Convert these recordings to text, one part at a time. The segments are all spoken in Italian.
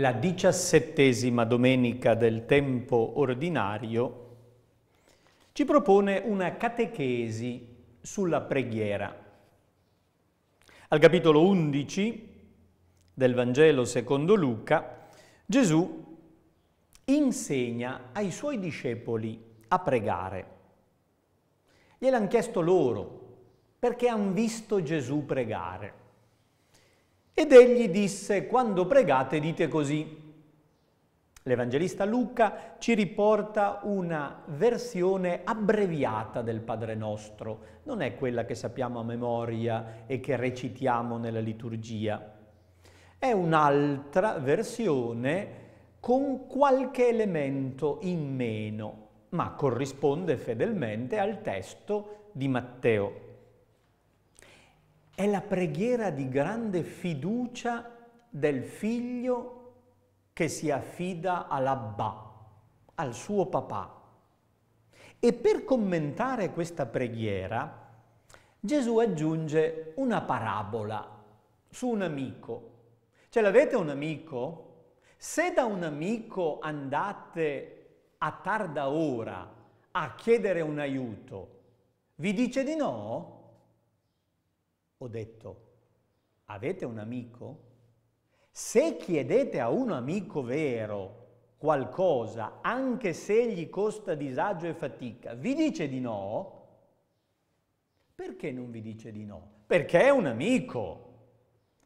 la diciassettesima domenica del tempo ordinario, ci propone una catechesi sulla preghiera. Al capitolo 11 del Vangelo secondo Luca, Gesù insegna ai suoi discepoli a pregare. Gliel'hanno chiesto loro perché hanno visto Gesù pregare. Ed egli disse, quando pregate dite così. L'Evangelista Luca ci riporta una versione abbreviata del Padre nostro, non è quella che sappiamo a memoria e che recitiamo nella liturgia. È un'altra versione con qualche elemento in meno, ma corrisponde fedelmente al testo di Matteo. È la preghiera di grande fiducia del figlio che si affida all'Abba, al suo papà. E per commentare questa preghiera Gesù aggiunge una parabola su un amico. Ce l'avete un amico? Se da un amico andate a tarda ora a chiedere un aiuto, vi dice di no? ho detto, avete un amico? Se chiedete a un amico vero qualcosa, anche se gli costa disagio e fatica, vi dice di no, perché non vi dice di no? Perché è un amico.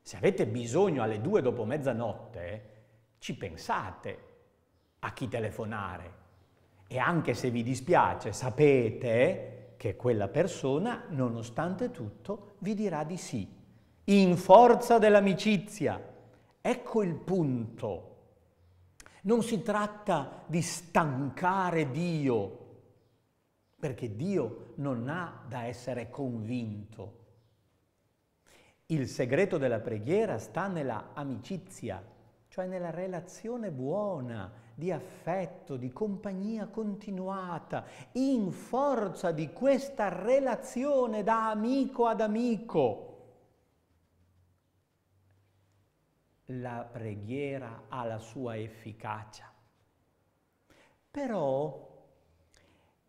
Se avete bisogno alle due dopo mezzanotte, ci pensate a chi telefonare. E anche se vi dispiace, sapete che quella persona, nonostante tutto, vi dirà di sì, in forza dell'amicizia. Ecco il punto. Non si tratta di stancare Dio, perché Dio non ha da essere convinto. Il segreto della preghiera sta nella amicizia, cioè nella relazione buona, di affetto, di compagnia continuata, in forza di questa relazione da amico ad amico. La preghiera ha la sua efficacia. Però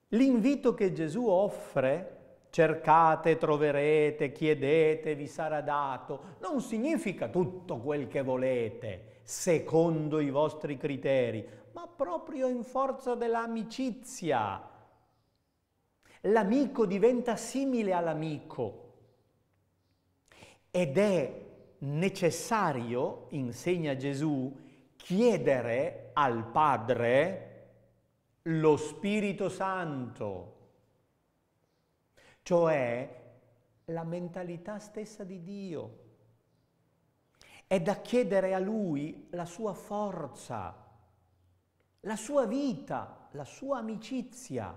l'invito che Gesù offre cercate, troverete, chiedete, vi sarà dato, non significa tutto quel che volete, secondo i vostri criteri, ma proprio in forza dell'amicizia. L'amico diventa simile all'amico ed è necessario, insegna Gesù, chiedere al Padre lo Spirito Santo, cioè la mentalità stessa di Dio. È da chiedere a Lui la sua forza, la sua vita, la sua amicizia,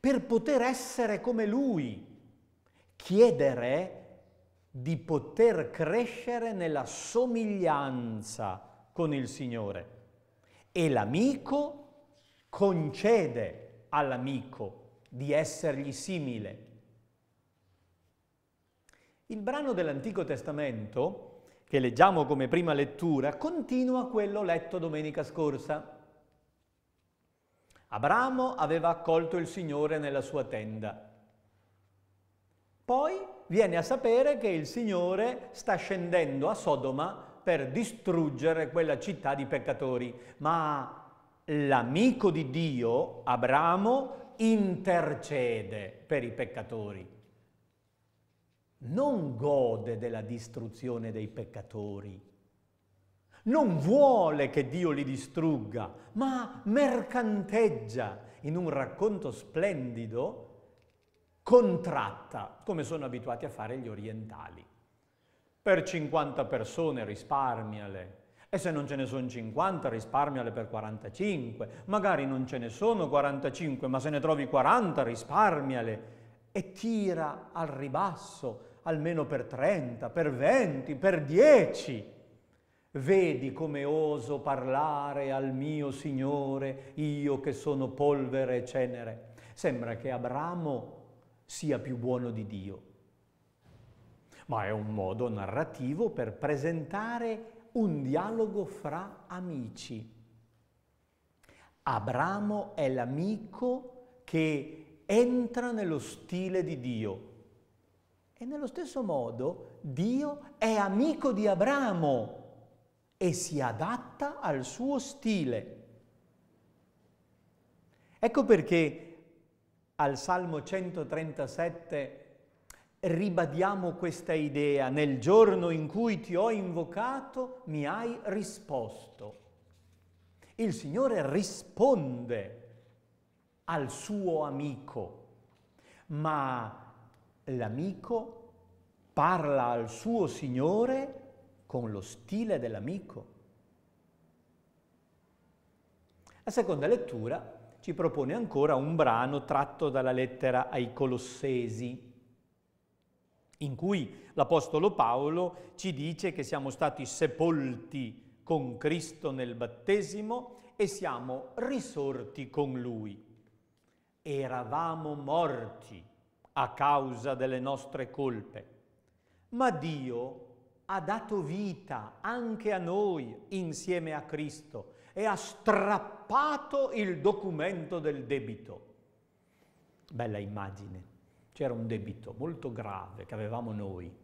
per poter essere come Lui. Chiedere di poter crescere nella somiglianza con il Signore. E l'amico concede all'amico di essergli simile. Il brano dell'Antico Testamento che leggiamo come prima lettura continua quello letto domenica scorsa. Abramo aveva accolto il Signore nella sua tenda. Poi viene a sapere che il Signore sta scendendo a Sodoma per distruggere quella città di peccatori. Ma l'amico di Dio, Abramo, intercede per i peccatori non gode della distruzione dei peccatori, non vuole che Dio li distrugga, ma mercanteggia in un racconto splendido, contratta, come sono abituati a fare gli orientali. Per 50 persone risparmiale, e se non ce ne sono 50 risparmiale per 45, magari non ce ne sono 45, ma se ne trovi 40 risparmiale e tira al ribasso almeno per 30, per 20, per 10. Vedi come oso parlare al mio Signore, io che sono polvere e cenere. Sembra che Abramo sia più buono di Dio. Ma è un modo narrativo per presentare un dialogo fra amici. Abramo è l'amico che entra nello stile di Dio. E nello stesso modo Dio è amico di Abramo e si adatta al suo stile. Ecco perché al Salmo 137 ribadiamo questa idea, nel giorno in cui ti ho invocato mi hai risposto. Il Signore risponde al suo amico, ma l'amico parla al suo Signore con lo stile dell'amico. La seconda lettura ci propone ancora un brano tratto dalla lettera ai Colossesi, in cui l'Apostolo Paolo ci dice che siamo stati sepolti con Cristo nel battesimo e siamo risorti con Lui. Eravamo morti a causa delle nostre colpe. Ma Dio ha dato vita anche a noi insieme a Cristo e ha strappato il documento del debito. Bella immagine. C'era un debito molto grave che avevamo noi.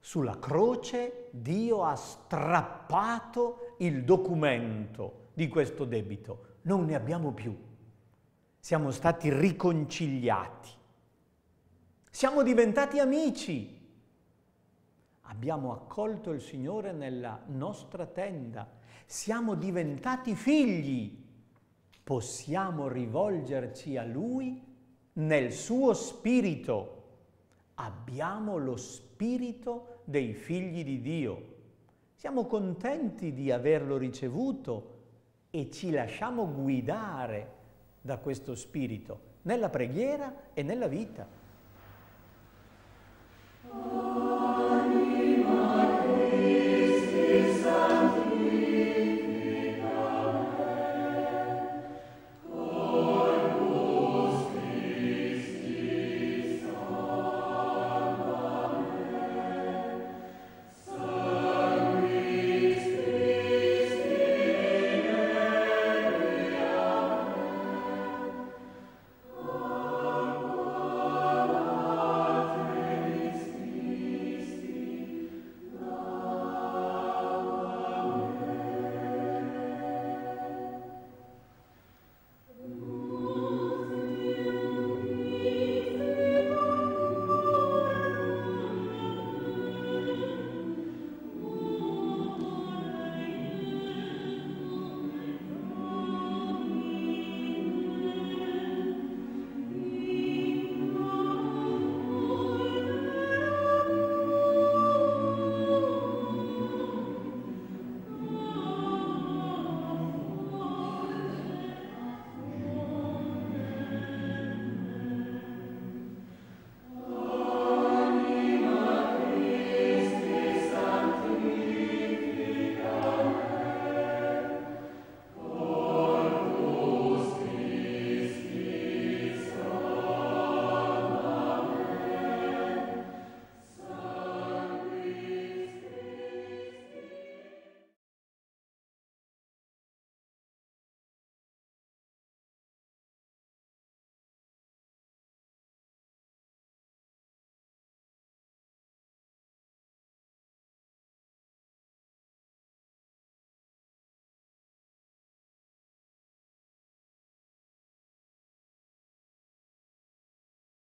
Sulla croce Dio ha strappato il documento di questo debito. Non ne abbiamo più. Siamo stati riconciliati. Siamo diventati amici. Abbiamo accolto il Signore nella nostra tenda. Siamo diventati figli. Possiamo rivolgerci a Lui nel suo spirito. Abbiamo lo spirito dei figli di Dio. Siamo contenti di averlo ricevuto e ci lasciamo guidare da questo spirito nella preghiera e nella vita.